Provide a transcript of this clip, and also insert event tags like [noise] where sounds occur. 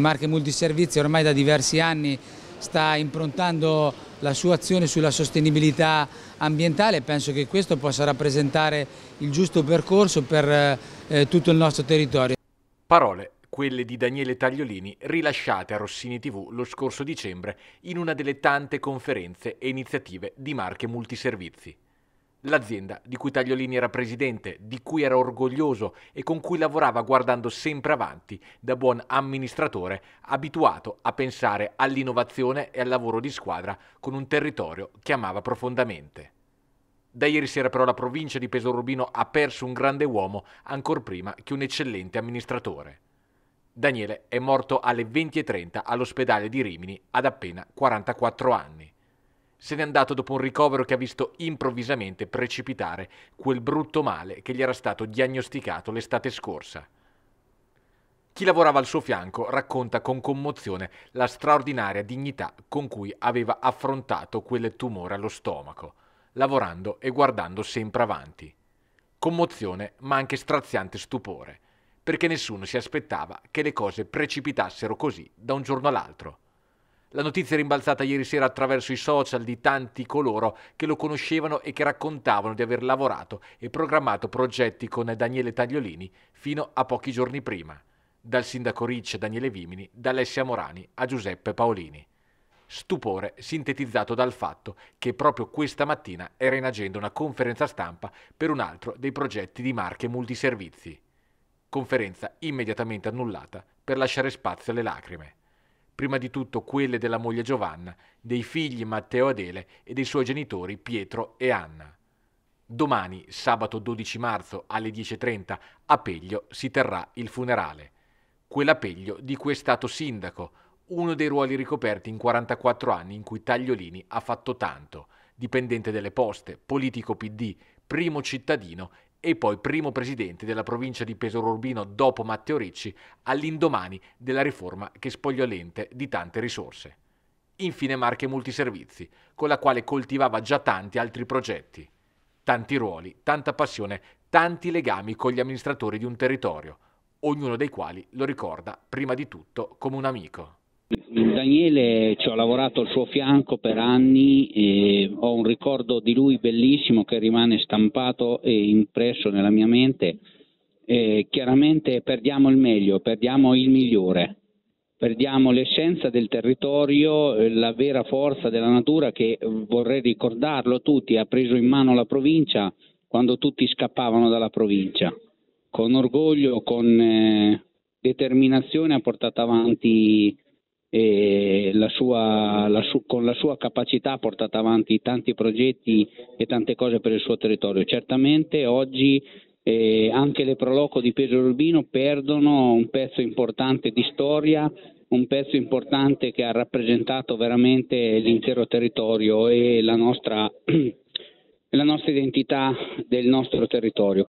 Marche Multiservizi ormai da diversi anni sta improntando la sua azione sulla sostenibilità ambientale e penso che questo possa rappresentare il giusto percorso per eh, eh, tutto il nostro territorio. Parole quelle di Daniele Tagliolini rilasciate a Rossini TV lo scorso dicembre in una delle tante conferenze e iniziative di Marche Multiservizi. L'azienda di cui Tagliolini era presidente, di cui era orgoglioso e con cui lavorava guardando sempre avanti, da buon amministratore, abituato a pensare all'innovazione e al lavoro di squadra con un territorio che amava profondamente. Da ieri sera però la provincia di Pesorubino ha perso un grande uomo ancor prima che un eccellente amministratore. Daniele è morto alle 20.30 all'ospedale di Rimini ad appena 44 anni se n'è andato dopo un ricovero che ha visto improvvisamente precipitare quel brutto male che gli era stato diagnosticato l'estate scorsa. Chi lavorava al suo fianco racconta con commozione la straordinaria dignità con cui aveva affrontato quel tumore allo stomaco, lavorando e guardando sempre avanti. Commozione, ma anche straziante stupore, perché nessuno si aspettava che le cose precipitassero così da un giorno all'altro. La notizia è rimbalzata ieri sera attraverso i social di tanti coloro che lo conoscevano e che raccontavano di aver lavorato e programmato progetti con Daniele Tagliolini fino a pochi giorni prima. Dal sindaco Ricci a Daniele Vimini, da Alessia Morani a Giuseppe Paolini. Stupore sintetizzato dal fatto che proprio questa mattina era in agenda una conferenza stampa per un altro dei progetti di marche multiservizi. Conferenza immediatamente annullata per lasciare spazio alle lacrime prima di tutto quelle della moglie Giovanna, dei figli Matteo Adele e dei suoi genitori Pietro e Anna. Domani, sabato 12 marzo alle 10.30, a Peglio si terrà il funerale. Quella Peglio di cui è stato sindaco, uno dei ruoli ricoperti in 44 anni in cui Tagliolini ha fatto tanto, dipendente delle poste, politico PD, primo cittadino e poi primo presidente della provincia di Pesaro Urbino dopo Matteo Ricci all'indomani della riforma che spogliò l'ente di tante risorse. Infine Marche Multiservizi, con la quale coltivava già tanti altri progetti. Tanti ruoli, tanta passione, tanti legami con gli amministratori di un territorio, ognuno dei quali lo ricorda prima di tutto come un amico. Daniele ci ho lavorato al suo fianco per anni e ho un ricordo di lui bellissimo che rimane stampato e impresso nella mia mente. E chiaramente perdiamo il meglio, perdiamo il migliore, perdiamo l'essenza del territorio, la vera forza della natura che vorrei ricordarlo a tutti, ha preso in mano la provincia quando tutti scappavano dalla provincia. Con orgoglio, con eh, determinazione ha portato avanti e la sua, la su, con la sua capacità ha portato avanti tanti progetti e tante cose per il suo territorio. Certamente oggi eh, anche le Proloco di Pesaro Urbino perdono un pezzo importante di storia, un pezzo importante che ha rappresentato veramente l'intero territorio e la nostra, [clears throat] la nostra identità del nostro territorio.